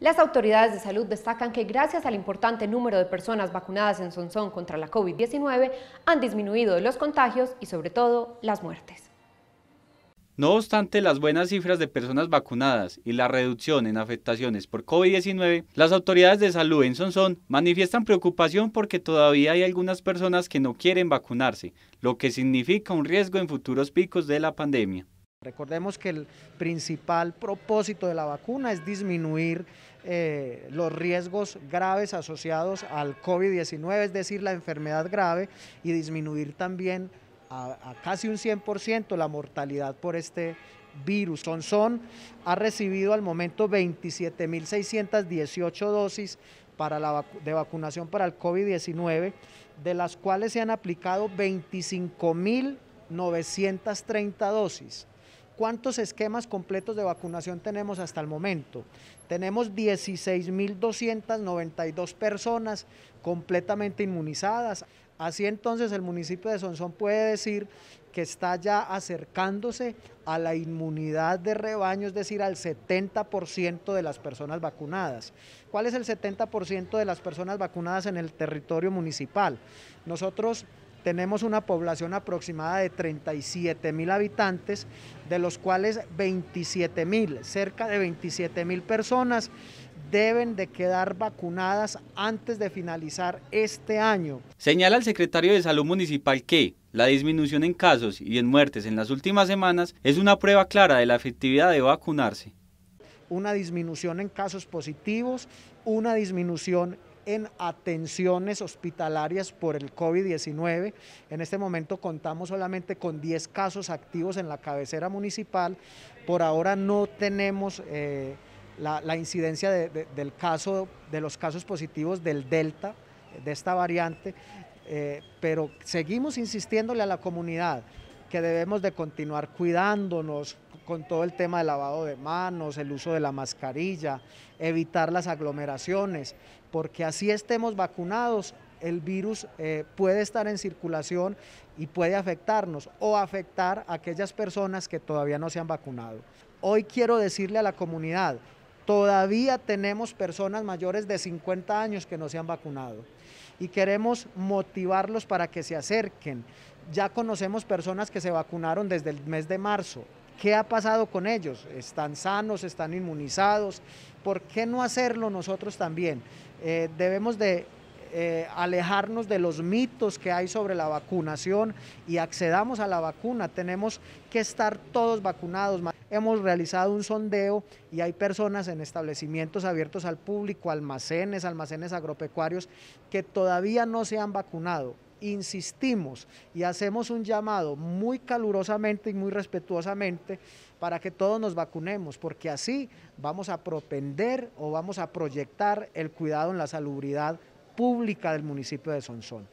Las autoridades de salud destacan que gracias al importante número de personas vacunadas en Sonsón contra la COVID-19 han disminuido los contagios y sobre todo las muertes. No obstante las buenas cifras de personas vacunadas y la reducción en afectaciones por COVID-19, las autoridades de salud en Sonsón manifiestan preocupación porque todavía hay algunas personas que no quieren vacunarse, lo que significa un riesgo en futuros picos de la pandemia. Recordemos que el principal propósito de la vacuna es disminuir eh, los riesgos graves asociados al COVID-19, es decir, la enfermedad grave, y disminuir también a, casi un 100% la mortalidad por este virus. Sonson ha recibido al momento 27.618 dosis de vacunación para el COVID-19, de las cuales se han aplicado 25.930 dosis. ¿Cuántos esquemas completos de vacunación tenemos hasta el momento? Tenemos 16.292 personas completamente inmunizadas. Así entonces el municipio de Sonsón puede decir que está ya acercándose a la inmunidad de rebaño, es decir, al 70% de las personas vacunadas. ¿Cuál es el 70% de las personas vacunadas en el territorio municipal? Nosotros tenemos una población aproximada de 37 mil habitantes, de los cuales 27 mil, cerca de 27 mil personas deben de quedar vacunadas antes de finalizar este año. Señala el secretario de Salud Municipal que la disminución en casos y en muertes en las últimas semanas es una prueba clara de la efectividad de vacunarse. Una disminución en casos positivos, una disminución en atenciones hospitalarias por el COVID-19. En este momento contamos solamente con 10 casos activos en la cabecera municipal. Por ahora no tenemos eh, la, incidencia de, del caso, de los casos positivos del Delta, de esta variante, eh, pero seguimos insistiéndole a la comunidad que debemos de continuar cuidándonos con todo el tema del lavado de manos, el uso de la mascarilla, evitar las aglomeraciones, porque así estemos vacunados, el virus eh, puede estar en circulación y puede afectarnos o afectar a aquellas personas que todavía no se han vacunado. Hoy quiero decirle a la comunidad Todavía tenemos personas mayores de 50 años que no se han vacunado y queremos motivarlos para que se acerquen. Ya conocemos personas que se vacunaron desde el mes de marzo. ¿Qué ha pasado con ellos? ¿Están sanos? ¿Están inmunizados? ¿Por qué no hacerlo nosotros también? Eh, debemos de eh, alejarnos de los mitos que hay sobre la vacunación y accedamos a la vacuna. Tenemos que estar todos vacunados. Hemos realizado un sondeo y hay personas en establecimientos abiertos al público, almacenes, almacenes agropecuarios, que todavía no se han vacunado insistimos y hacemos un llamado muy calurosamente y muy respetuosamente para que todos nos vacunemos, porque así vamos a propender o vamos a proyectar el cuidado en la salubridad pública del municipio de Sonsón.